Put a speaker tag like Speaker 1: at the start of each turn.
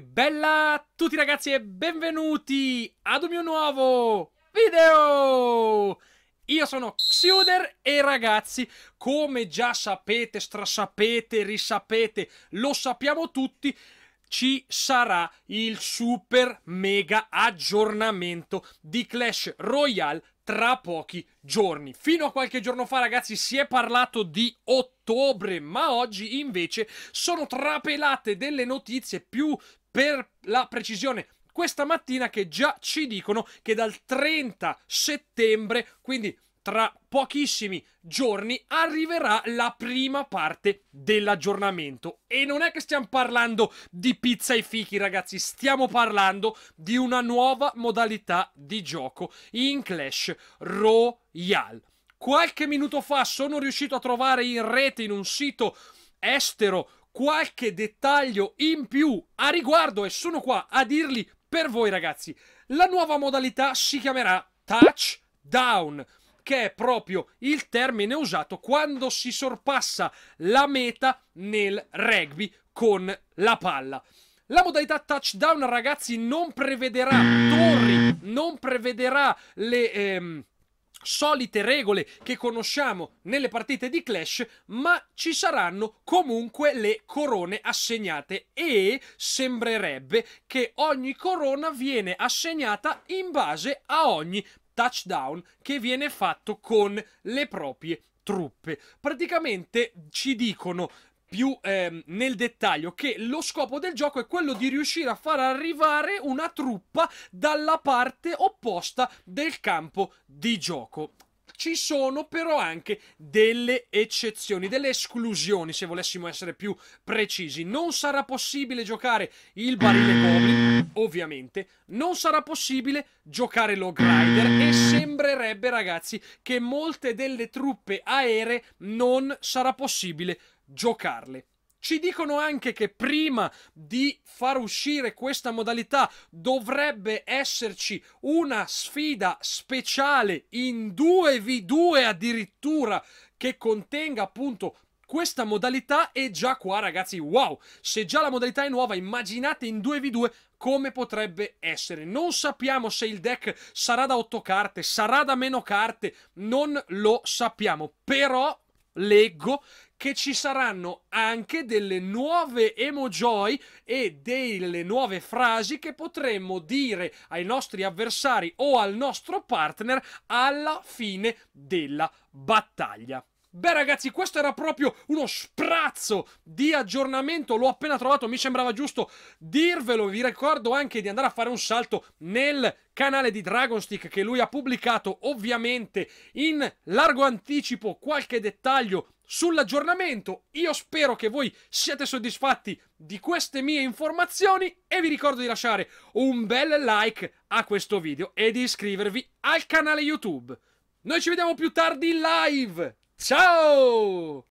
Speaker 1: bella a tutti ragazzi e benvenuti ad un mio nuovo video! Io sono Xuder e ragazzi, come già sapete, strasapete, risapete, lo sappiamo tutti, ci sarà il super mega aggiornamento di Clash Royale tra pochi giorni. Fino a qualche giorno fa, ragazzi, si è parlato di ottobre, ma oggi invece sono trapelate delle notizie più per la precisione questa mattina che già ci dicono che dal 30 settembre, quindi tra pochissimi giorni arriverà la prima parte dell'aggiornamento. E non è che stiamo parlando di pizza e fichi, ragazzi, stiamo parlando di una nuova modalità di gioco in Clash Royale. Qualche minuto fa sono riuscito a trovare in rete, in un sito estero, qualche dettaglio in più a riguardo e sono qua a dirli per voi ragazzi. La nuova modalità si chiamerà Touchdown che è proprio il termine usato quando si sorpassa la meta nel rugby con la palla. La modalità touchdown, ragazzi, non prevederà torri, non prevederà le ehm, solite regole che conosciamo nelle partite di Clash, ma ci saranno comunque le corone assegnate e sembrerebbe che ogni corona viene assegnata in base a ogni touchdown che viene fatto con le proprie truppe. Praticamente ci dicono più ehm, nel dettaglio che lo scopo del gioco è quello di riuscire a far arrivare una truppa dalla parte opposta del campo di gioco ci sono però anche delle eccezioni, delle esclusioni, se volessimo essere più precisi. Non sarà possibile giocare il barile Goblin, ovviamente, non sarà possibile giocare Log Rider e sembrerebbe, ragazzi, che molte delle truppe aeree non sarà possibile giocarle. Ci dicono anche che prima di far uscire questa modalità dovrebbe esserci una sfida speciale in 2v2 addirittura che contenga appunto questa modalità e già qua ragazzi wow se già la modalità è nuova immaginate in 2v2 come potrebbe essere non sappiamo se il deck sarà da 8 carte sarà da meno carte non lo sappiamo però leggo che ci saranno anche delle nuove emojoy e delle nuove frasi che potremmo dire ai nostri avversari o al nostro partner alla fine della battaglia. Beh ragazzi, questo era proprio uno sprazzo di aggiornamento, l'ho appena trovato, mi sembrava giusto dirvelo, vi ricordo anche di andare a fare un salto nel canale di Dragonstick che lui ha pubblicato ovviamente in largo anticipo qualche dettaglio sull'aggiornamento. Io spero che voi siate soddisfatti di queste mie informazioni e vi ricordo di lasciare un bel like a questo video e di iscrivervi al canale YouTube. Noi ci vediamo più tardi in live. Ciao!